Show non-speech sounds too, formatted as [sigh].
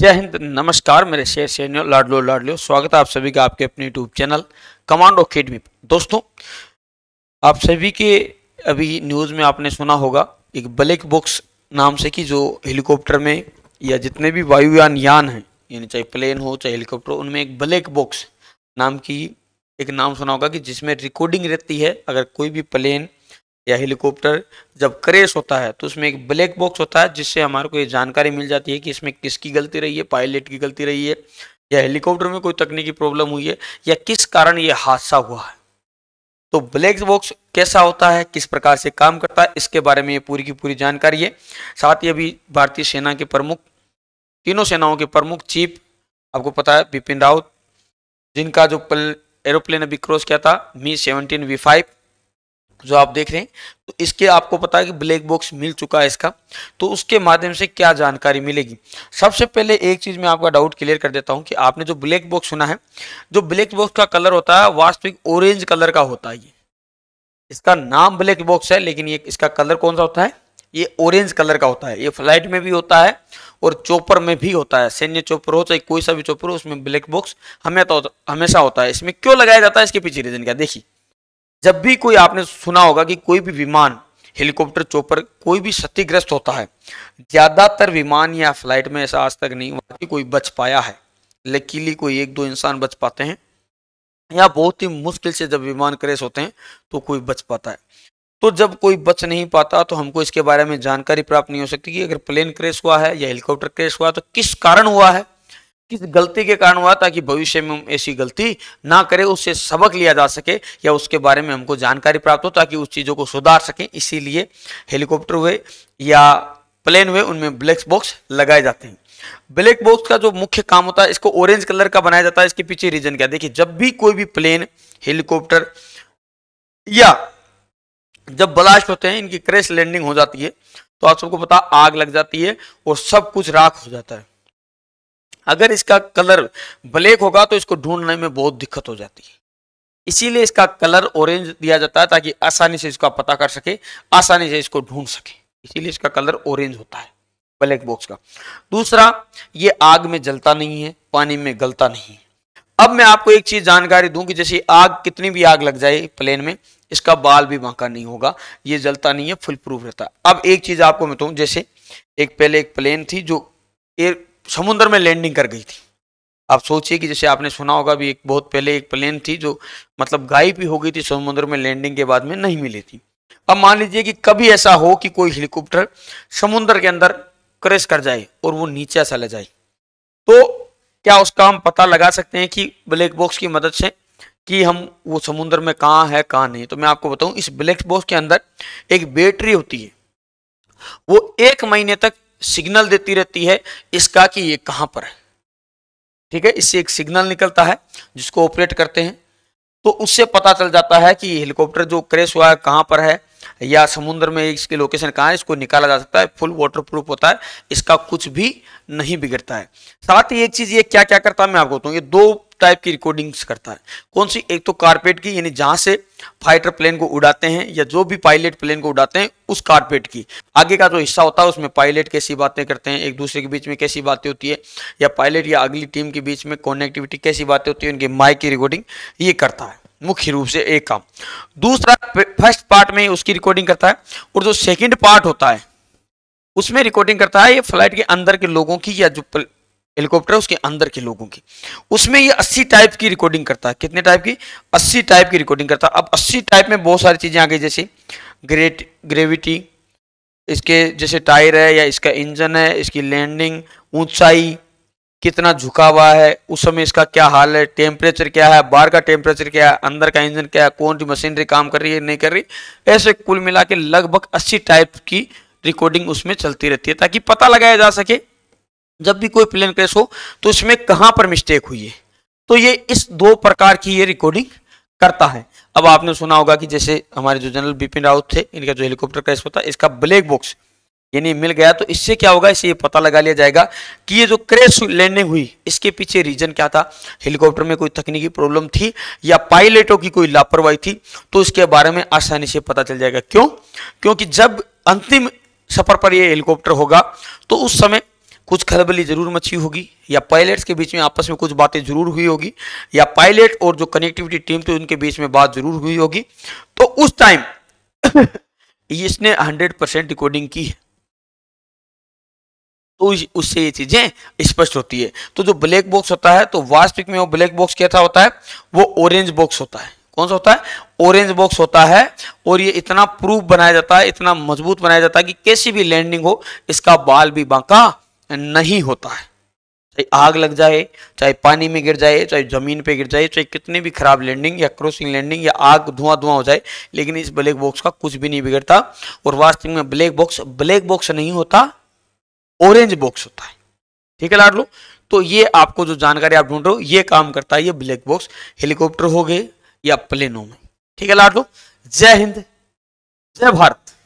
जय हिंद नमस्कार मेरे शेर सैन्य लाडलो लाडलो स्वागत है आप सभी का आपके अपने यूट्यूब चैनल कमांडो अकेडमी पर दोस्तों आप सभी के अभी न्यूज़ में आपने सुना होगा एक ब्लैक बॉक्स नाम से कि जो हेलीकॉप्टर में या जितने भी वायुयान यान हैं यानी चाहे प्लेन हो चाहे हेलीकॉप्टर उनमें एक ब्लैक बॉक्स नाम की एक नाम सुना होगा कि जिसमें रिकॉर्डिंग रहती है अगर कोई भी प्लेन या हेलीकॉप्टर जब क्रेश होता है तो उसमें एक ब्लैक बॉक्स होता है जिससे हमारे को ये जानकारी मिल जाती है कि इसमें किसकी गलती रही है पायलट की गलती रही है या हेलीकॉप्टर में कोई तकनीकी प्रॉब्लम हुई है या किस कारण ये हादसा हुआ है तो ब्लैक बॉक्स कैसा होता है किस प्रकार से काम करता है इसके बारे में ये पूरी की पूरी जानकारी है साथ ही अभी भारतीय सेना के प्रमुख तीनों सेनाओं के प्रमुख चीफ आपको पता है बिपिन रावत जिनका जो एरोप्लेन अभी क्रॉस किया था मी सेवनटीन वी फाइव जो आप देख रहे हैं तो इसके आपको पता है कि ब्लैक बॉक्स मिल चुका है इसका तो उसके माध्यम से क्या जानकारी मिलेगी सबसे पहले एक चीज़ मैं आपका डाउट क्लियर कर देता हूं कि आपने जो ब्लैक बॉक्स सुना है जो ब्लैक बॉक्स का कलर होता है वास्तविक ऑरेंज कलर का होता है ये इसका नाम ब्लैक बॉक्स है लेकिन ये इसका कलर कौन सा होता है ये ऑरेंज कलर का होता है ये फ्लाइट में भी होता है और चोपर में भी होता है सैन्य चोपर हो चाहे कोई सा भी चोपर हो उसमें ब्लैक बॉक्स हमेशा हमेशा होता है इसमें क्यों लगाया जाता है इसके पीछे रीजन क्या देखिए जब भी कोई आपने सुना होगा कि कोई भी विमान हेलीकॉप्टर चोपर कोई भी क्षतिग्रस्त होता है ज़्यादातर विमान या फ्लाइट में ऐसा आज तक नहीं हुआ कि कोई बच पाया है लकीली कोई एक दो इंसान बच पाते हैं या बहुत ही मुश्किल से जब विमान क्रेश होते हैं तो कोई बच पाता है तो जब कोई बच नहीं पाता तो हमको इसके बारे में जानकारी प्राप्त नहीं हो सकती कि अगर प्लेन क्रेश हुआ है या हेलीकॉप्टर क्रेश हुआ तो किस कारण हुआ है किस गलती के कारण हुआ ताकि भविष्य में हम ऐसी गलती ना करें उससे सबक लिया जा सके या उसके बारे में हमको जानकारी प्राप्त हो ताकि उस चीज़ों को सुधार सकें इसीलिए हेलीकॉप्टर हुए या प्लेन हुए उनमें ब्लैक बॉक्स लगाए जाते हैं ब्लैक बॉक्स का जो मुख्य काम होता है इसको ऑरेंज कलर का बनाया जाता है इसके पीछे रीजन क्या देखिए जब भी कोई भी प्लेन हेलीकॉप्टर या जब ब्लास्ट होते हैं इनकी क्रैश लैंडिंग हो जाती है तो आप सबको पता आग लग जाती है और सब कुछ राख हो जाता है अगर इसका कलर ब्लैक होगा तो इसको ढूंढने में बहुत दिक्कत हो जाती है इसीलिए इसका कलर ऑरेंज दिया जाता है ताकि आसानी से इसका पता कर सके आसानी से इसको ढूंढ सके इसीलिए इसका कलर ऑरेंज होता है ब्लैक बॉक्स का दूसरा ये आग में जलता नहीं है पानी में गलता नहीं है अब मैं आपको एक चीज जानकारी दूं कि जैसे आग कितनी भी आग लग जाए प्लेन में इसका बाल भी बांका नहीं होगा ये जलता नहीं है फुल प्रूफ रहता है अब एक चीज आपको मैं तो जैसे एक पहले एक प्लेन थी जो एयर समुद्र में लैंडिंग कर गई थी आप सोचिए कि जैसे आपने सुना होगा भी एक बहुत पहले एक प्लेन थी जो मतलब गायब ही हो गई थी समुद्र में लैंडिंग के बाद में नहीं मिली थी अब मान लीजिए कि कभी ऐसा हो कि कोई हेलीकॉप्टर समुद्र के अंदर क्रैश कर जाए और वो नीचे चला जाए तो क्या उसका हम पता लगा सकते हैं कि ब्लैक बॉक्स की मदद से कि हम वो समुद्र में कहाँ है कहाँ नहीं तो मैं आपको बताऊं इस ब्लैक बॉक्स के अंदर एक बैटरी होती है वो एक महीने तक सिग्नल देती रहती है इसका कि ये कहां पर है ठीक है इससे एक सिग्नल निकलता है जिसको ऑपरेट करते हैं तो उससे पता चल जाता है कि हेलीकॉप्टर जो क्रेश हुआ है कहां पर है या समुद्र में इसकी लोकेशन कहा है इसको निकाला जा सकता है फुल वाटर प्रूफ होता है इसका कुछ भी नहीं बिगड़ता है साथ ही एक चीज़ ये क्या क्या करता है मैं आपको बताऊँ ये दो टाइप की रिकॉर्डिंग्स करता है कौन सी एक तो कारपेट की यानी जहां से फाइटर प्लेन को उड़ाते हैं या जो भी पायलट प्लेन को उड़ाते हैं उस कारपेट की आगे का जो हिस्सा होता है उसमें पायलट कैसी बातें करते हैं एक दूसरे के बीच में कैसी बातें होती है या पायलट या अगली टीम के बीच में कॉनेक्टिविटी कैसी बातें होती है उनके माइक की रिकॉर्डिंग ये करता है मुख्य रूप से एक काम दूसरा फर्स्ट पार्ट में उसकी रिकॉर्डिंग करता है और जो सेकेंड पार्ट होता है उसमें रिकॉर्डिंग करता है ये फ्लाइट के अंदर के लोगों की या जो हेलीकॉप्टर उसके अंदर के लोगों की उसमें ये 80 टाइप की रिकॉर्डिंग करता है कितने टाइप की 80 टाइप की रिकॉर्डिंग करता है अब 80 टाइप में बहुत सारी चीज़ें आ गई जैसे ग्रेट ग्रेविटी इसके जैसे टायर है या इसका इंजन है इसकी लैंडिंग ऊंचाई कितना झुका हुआ है उस समय इसका क्या हाल है टेम्परेचर क्या है बाहर का टेम्परेचर क्या है अंदर का इंजन क्या है कौन सी मशीनरी काम कर रही है नहीं कर रही ऐसे कुल मिला के लगभग अस्सी टाइप की रिकॉर्डिंग उसमें चलती रहती है ताकि पता लगाया जा सके जब भी कोई प्लेन क्रैश हो तो इसमें कहां पर मिस्टेक हुई है तो ये इस दो प्रकार की ये रिकॉर्डिंग करता है अब आपने सुना होगा कि जैसे हमारे जो जनरल बिपिन रावत थे इनका जो हेलीकॉप्टर क्रैश होता है इसका ब्लैक बॉक्स यानी मिल गया तो इससे क्या होगा इसे ये पता लगा लिया जाएगा कि ये जो क्रैश लैंडिंग हुई इसके पीछे रीजन क्या था हेलीकॉप्टर में कोई तकनीकी प्रॉब्लम थी या पायलटों की कोई लापरवाही थी तो इसके बारे में आसानी से पता चल जाएगा क्यों क्योंकि जब अंतिम सफर पर यह हेलीकॉप्टर होगा तो उस समय कुछ खलबली ज़रूर मची होगी या पायलट्स के बीच में आपस में कुछ बातें ज़रूर हुई होगी या पायलट और जो कनेक्टिविटी टीम थी उनके बीच में बात ज़रूर हुई होगी तो उस टाइम [coughs] इसने हंड्रेड परसेंट रिकॉर्डिंग की है तो उससे ये चीज़ें स्पष्ट होती है तो जो ब्लैक बॉक्स होता है तो वास्तविक में वो ब्लैक बॉक्स कैसा होता है वो ऑरेंज बॉक्स होता है कौन सा होता है ऑरेंज बॉक्स होता है और ये इतना प्रूफ बनाया जाता है इतना मजबूत बनाया जाता है कि कैसी भी लैंडिंग हो इसका बाल भी बांका नहीं होता है चाहे आग लग जाए चाहे पानी में गिर जाए चाहे ज़मीन पे गिर जाए चाहे कितनी भी खराब लैंडिंग या क्रोसिंग लैंडिंग या आग धुआं धुआं हो जाए लेकिन इस ब्लैक बॉक्स का कुछ भी नहीं बिगड़ता और वास्तविक में ब्लैक बॉक्स ब्लैक बॉक्स नहीं होता ऑरेंज बॉक्स होता है ठीक है लाड लो तो ये आपको जो जानकारी आप ढूंढ रहे हो ये काम करता है ये ब्लैक बॉक्स हेलीकॉप्टर हो गए या प्लेनों में ठीक है लाड लो जय हिंद जय भारत